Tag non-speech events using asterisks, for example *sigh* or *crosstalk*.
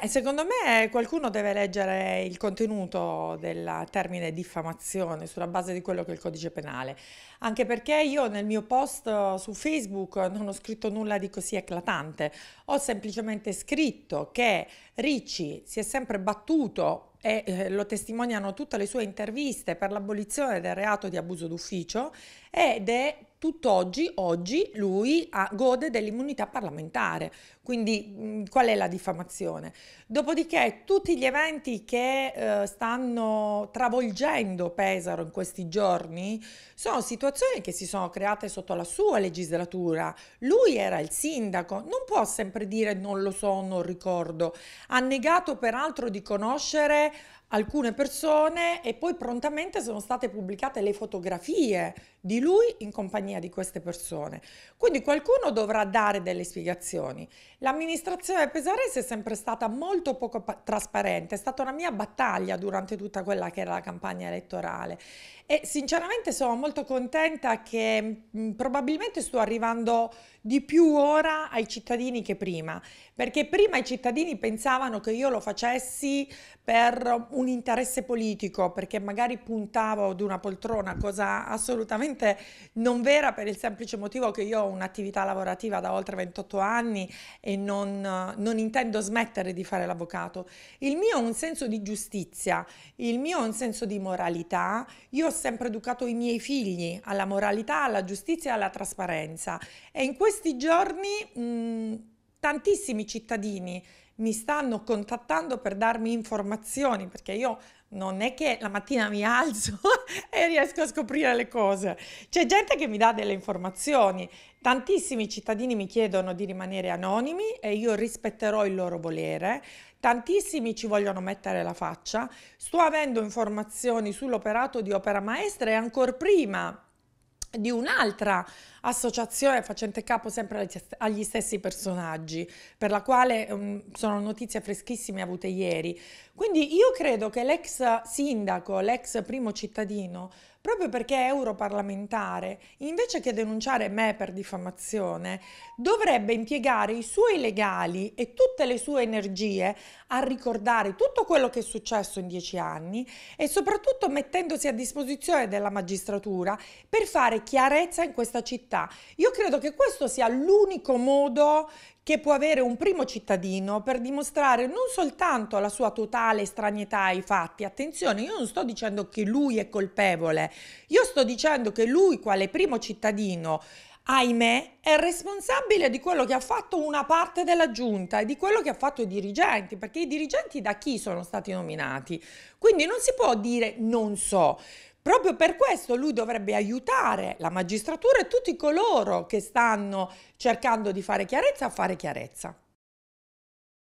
E secondo me qualcuno deve leggere il contenuto del termine diffamazione sulla base di quello che è il codice penale, anche perché io nel mio post su Facebook non ho scritto nulla di così eclatante, ho semplicemente scritto che Ricci si è sempre battuto e eh, lo testimoniano tutte le sue interviste per l'abolizione del reato di abuso d'ufficio ed è tutt'oggi, oggi, lui ha, gode dell'immunità parlamentare, quindi mm, qual è la diffamazione? Dopodiché tutti gli eventi che eh, stanno travolgendo Pesaro in questi giorni sono situazioni che si sono create sotto la sua legislatura, lui era il sindaco, non può sempre dire non lo so, non ricordo, ha negato peraltro di conoscere alcune persone e poi prontamente sono state pubblicate le fotografie di lui in compagnia di queste persone. Quindi qualcuno dovrà dare delle spiegazioni. L'amministrazione pesarese è sempre stata molto poco pa- trasparente, è stata una mia battaglia durante tutta quella che era la campagna elettorale e sinceramente sono molto contenta che mh, probabilmente sto arrivando di più ora ai cittadini che prima, perché prima i cittadini pensavano che io lo facessi per un interesse politico, perché magari puntavo ad una poltrona, cosa assolutamente non vera per il semplice motivo che io ho un'attività lavorativa da oltre 28 anni e non, non intendo smettere di fare l'avvocato. Il mio è un senso di giustizia, il mio è un senso di moralità, io ho sempre educato i miei figli alla moralità, alla giustizia e alla trasparenza e in questo questi giorni mh, mm, tantissimi cittadini mi stanno contattando per darmi informazioni perché io non è che la mattina mi alzo *laughs* e riesco a scoprire le cose. C'è gente che mi dà delle informazioni. Tantissimi cittadini mi chiedono di rimanere anonimi e io rispetterò il loro volere. Tantissimi ci vogliono mettere la faccia. Sto avendo informazioni sull'operato di opera maestra e ancora prima di un'altra associazione facente capo sempre agli stessi personaggi, per la quale um, sono notizie freschissime avute ieri. Quindi io credo che l'ex sindaco, l'ex primo cittadino, proprio perché è europarlamentare, invece che denunciare me per diffamazione, dovrebbe impiegare i suoi legali e tutte le sue energie a ricordare tutto quello che è successo in dieci anni e soprattutto mettendosi a disposizione della magistratura per fare fare chiarezza in questa città. Io credo che questo sia l'unico modo che può avere un primo cittadino per dimostrare non soltanto la sua totale stranietà ai fatti. Attenzione, io non sto dicendo che lui è colpevole, io sto dicendo che lui, quale primo cittadino, ahimè, è responsabile di quello che ha fatto una parte della giunta e di quello che ha fatto i dirigenti, perché i dirigenti da chi sono stati nominati? Quindi non si può dire non so. Proprio per questo lui dovrebbe aiutare la magistratura e tutti coloro che stanno cercando di fare chiarezza a fare chiarezza.